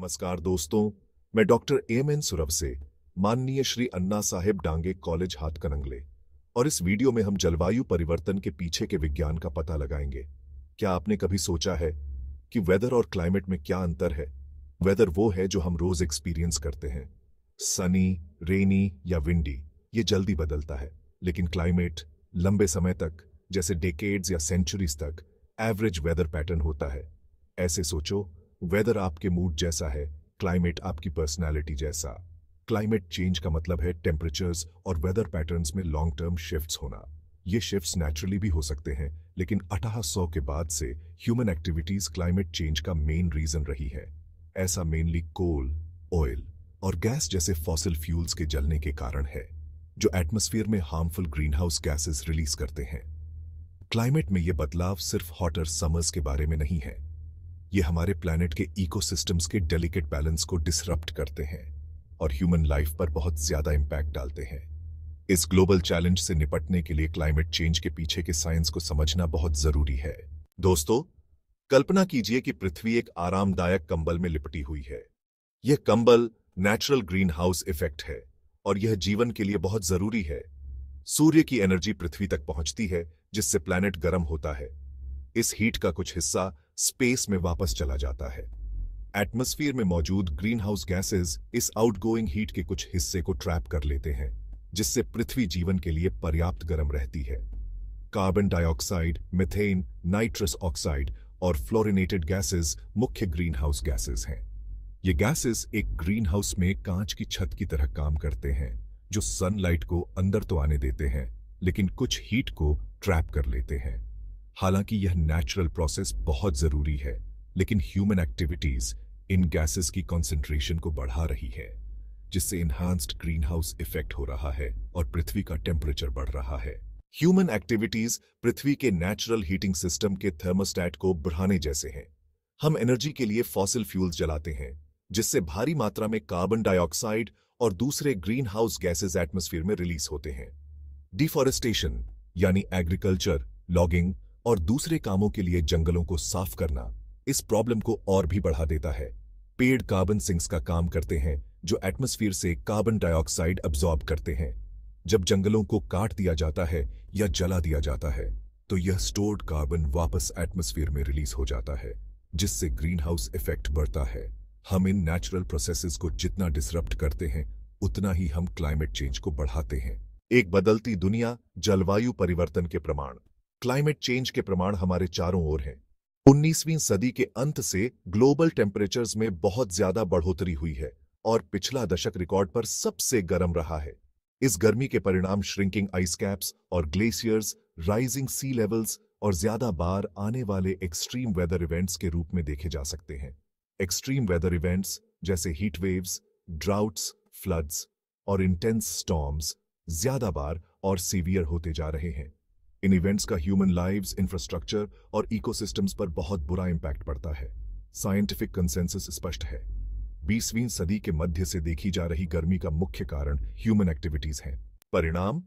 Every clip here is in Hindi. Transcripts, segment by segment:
नमस्कार दोस्तों मैं डॉक्टर एम एन सुरभ से माननीय श्री अन्ना साहेब डांगे कॉलेज हाथकनंगले और इस वीडियो में हम जलवायु परिवर्तन के पीछे के विज्ञान का पता लगाएंगे क्या आपने कभी सोचा है कि वेदर और क्लाइमेट में क्या अंतर है वेदर वो है जो हम रोज एक्सपीरियंस करते हैं सनी रेनी या विंडी ये जल्दी बदलता है लेकिन क्लाइमेट लंबे समय तक जैसे डेकेड्स या सेंचुरीज तक एवरेज वेदर पैटर्न होता है ऐसे सोचो वेदर आपके मूड जैसा है क्लाइमेट आपकी पर्सनैलिटी जैसा क्लाइमेट चेंज का मतलब है टेम्परेचर्स और वेदर पैटर्न्स में लॉन्ग टर्म शिफ्ट्स होना ये शिफ्ट्स नेचुरली भी हो सकते हैं लेकिन सौ के बाद से ह्यूमन एक्टिविटीज क्लाइमेट चेंज का मेन रीजन रही है ऐसा मेनली कोल ऑयल और गैस जैसे फॉसिल फ्यूल्स के जलने के कारण है जो एटमोस्फियर में हार्मफुल ग्रीनहाउस गैसेस रिलीज करते हैं क्लाइमेट में यह बदलाव सिर्फ हॉटर समर्स के बारे में नहीं है ये हमारे प्लानट के इकोसिस्टम्स के डेलिकेट बैलेंस को डिसरप्ट करते हैं और ह्यूमन लाइफ पर बहुत ज्यादा इम्पैक्ट डालते हैं इस ग्लोबल चैलेंज से निपटने के लिए क्लाइमेट चेंज के पीछे के साइंस को समझना बहुत जरूरी है दोस्तों कल्पना कीजिए कि पृथ्वी एक आरामदायक कंबल में लिपटी हुई है यह कंबल नेचुरल ग्रीन हाउस इफेक्ट है और यह जीवन के लिए बहुत जरूरी है सूर्य की एनर्जी पृथ्वी तक पहुंचती है जिससे प्लैनेट गर्म होता है इस हीट का कुछ हिस्सा स्पेस में वापस चला जाता है एटमॉस्फेयर में मौजूद ग्रीन हाउस गैसेज इस आउटगोइंग हीट के कुछ हिस्से को ट्रैप कर लेते हैं जिससे पृथ्वी जीवन के लिए पर्याप्त गर्म रहती है carbon dioxide methane nitrous oxide और फ्लोरिनेटेड गैसेस मुख्य ग्रीनहाउस गैसेस गैसेज हैं ये गैसेस एक ग्रीन हाउस में कांच की छत की तरह काम करते हैं जो सनलाइट को अंदर तो आने देते हैं लेकिन कुछ हीट को ट्रैप कर लेते हैं हालांकि यह नेचुरल प्रोसेस बहुत जरूरी है लेकिन ह्यूमन एक्टिविटीज इन गैसेस की कॉन्सेंट्रेशन को बढ़ा रही है जिससे इन्हांस्ड ग्रीन हाउस इफेक्ट हो रहा है और पृथ्वी का टेम्परेचर बढ़ रहा है ह्यूमन एक्टिविटीज पृथ्वी के नेचुरल हीटिंग सिस्टम के थर्मोस्टैट को बढ़ाने जैसे हैं हम एनर्जी के लिए फॉसिल फ्यूल्स जलाते हैं जिससे भारी मात्रा में कार्बन डाइऑक्साइड और दूसरे ग्रीन हाउस गैसेज एटमोस्फेयर में रिलीज होते हैं डिफॉरेस्टेशन यानी एग्रीकल्चर लॉगिंग और दूसरे कामों के लिए जंगलों को साफ करना इस प्रॉब्लम को और भी बढ़ा देता है पेड़ कार्बन सिंक्स का काम करते हैं जो एटमॉस्फेयर से कार्बन डाइऑक्साइड अब्जॉर्ब करते हैं जब जंगलों को काट दिया जाता है या जला दिया जाता है तो यह स्टोर्ड कार्बन वापस एटमॉस्फेयर में रिलीज हो जाता है जिससे ग्रीन हाउस इफेक्ट बढ़ता है हम इन नेचुरल प्रोसेसेस को जितना डिसरप्ट करते हैं उतना ही हम क्लाइमेट चेंज को बढ़ाते हैं एक बदलती दुनिया जलवायु परिवर्तन के प्रमाण क्लाइमेट चेंज के प्रमाण हमारे चारों ओर हैं 19वीं सदी के अंत से ग्लोबल टेम्परेचर्स में बहुत ज्यादा बढ़ोतरी हुई है और पिछला दशक रिकॉर्ड पर सबसे गर्म रहा है इस गर्मी के परिणाम श्रिंकिंग आइस कैप्स और ग्लेशियर्स राइजिंग सी लेवल्स और ज्यादा बार आने वाले एक्सट्रीम वेदर इवेंट्स के रूप में देखे जा सकते हैं एक्सट्रीम वेदर इवेंट्स जैसे हीट वेव्स ड्राउट्स फ्लड्स और इंटेंस स्टॉम्स ज्यादा बार और सीवियर होते जा रहे हैं इन इवेंट्स का ह्यूमन लाइव्स इंफ्रास्ट्रक्चर और इकोसिस्टम्स पर बहुत बुरा इम्पैक्ट पड़ता है साइंटिफिक कंसेंसस स्पष्ट है बीसवीं सदी के मध्य से देखी जा रही गर्मी का मुख्य कारण ह्यूमन एक्टिविटीज हैं परिणाम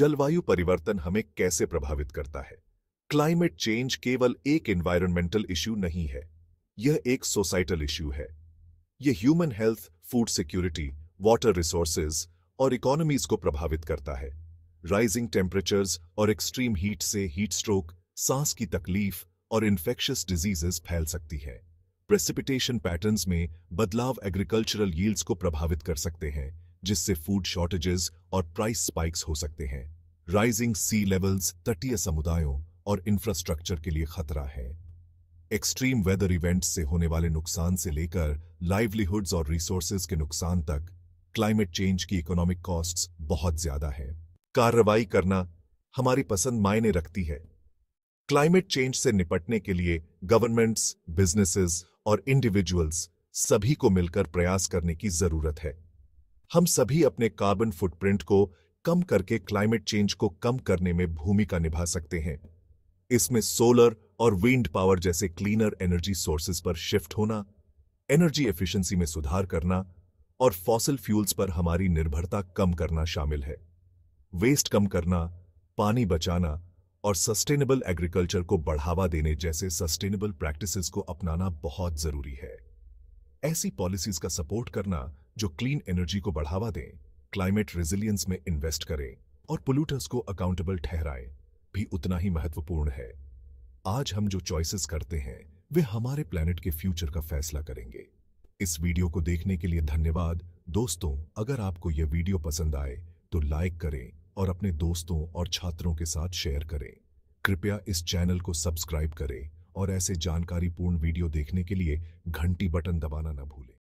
जलवायु परिवर्तन हमें कैसे प्रभावित करता है क्लाइमेट चेंज केवल एक एनवायरमेंटल इश्यू नहीं है यह एक सोसाइटल इश्यू है यह human health food security water resources और इकोनॉमीज को प्रभावित करता है राइजिंग टेम्परेचर्स और एक्सट्रीम हीट से हीट स्ट्रोक सांस की तकलीफ और इन्फेक्शस डिजीजेस फैल सकती है प्रेसिपिटेशन पैटर्न्स में बदलाव एग्रीकल्चरल यील्ड्स को प्रभावित कर सकते हैं जिससे फूड शॉर्टेजेस और प्राइस स्पाइक्स हो सकते हैं राइजिंग सी लेवल्स तटीय समुदायों और इंफ्रास्ट्रक्चर के लिए खतरा है एक्सट्रीम वेदर इवेंट्स से होने वाले नुकसान से लेकर लाइवलीहुड्स और रिसोर्सेज के नुकसान तक क्लाइमेट चेंज की इकोनॉमिक कॉस्ट्स बहुत ज्यादा है कार्रवाई करना हमारी पसंद मायने रखती है क्लाइमेट चेंज से निपटने के लिए गवर्नमेंट्स बिजनेसेस और इंडिविजुअल्स सभी को मिलकर प्रयास करने की जरूरत है हम सभी अपने कार्बन फुटप्रिंट को कम करके क्लाइमेट चेंज को कम करने में भूमिका निभा सकते हैं इसमें सोलर और विंड पावर जैसे क्लीनर एनर्जी सोर्सेज पर शिफ्ट होना एनर्जी एफिशिएंसी में सुधार करना और फॉसिल फ्यूल्स पर हमारी निर्भरता कम करना शामिल है वेस्ट कम करना पानी बचाना और सस्टेनेबल एग्रीकल्चर को बढ़ावा देने जैसे सस्टेनेबल प्रैक्टिसेस को अपनाना बहुत जरूरी है ऐसी पॉलिसीज का सपोर्ट करना जो क्लीन एनर्जी को बढ़ावा दें क्लाइमेट रेजिलियंस में इन्वेस्ट करें और पोल्यूटर्स को अकाउंटेबल ठहराएं भी उतना ही महत्वपूर्ण है आज हम जो चॉइसेस करते हैं वे हमारे प्लेनेट के फ्यूचर का फैसला करेंगे इस वीडियो को देखने के लिए धन्यवाद दोस्तों अगर आपको यह वीडियो पसंद आए तो लाइक करें और अपने दोस्तों और छात्रों के साथ शेयर करें कृपया इस चैनल को सब्सक्राइब करें और ऐसे जानकारीपूर्ण वीडियो देखने के लिए घंटी बटन दबाना न भूलें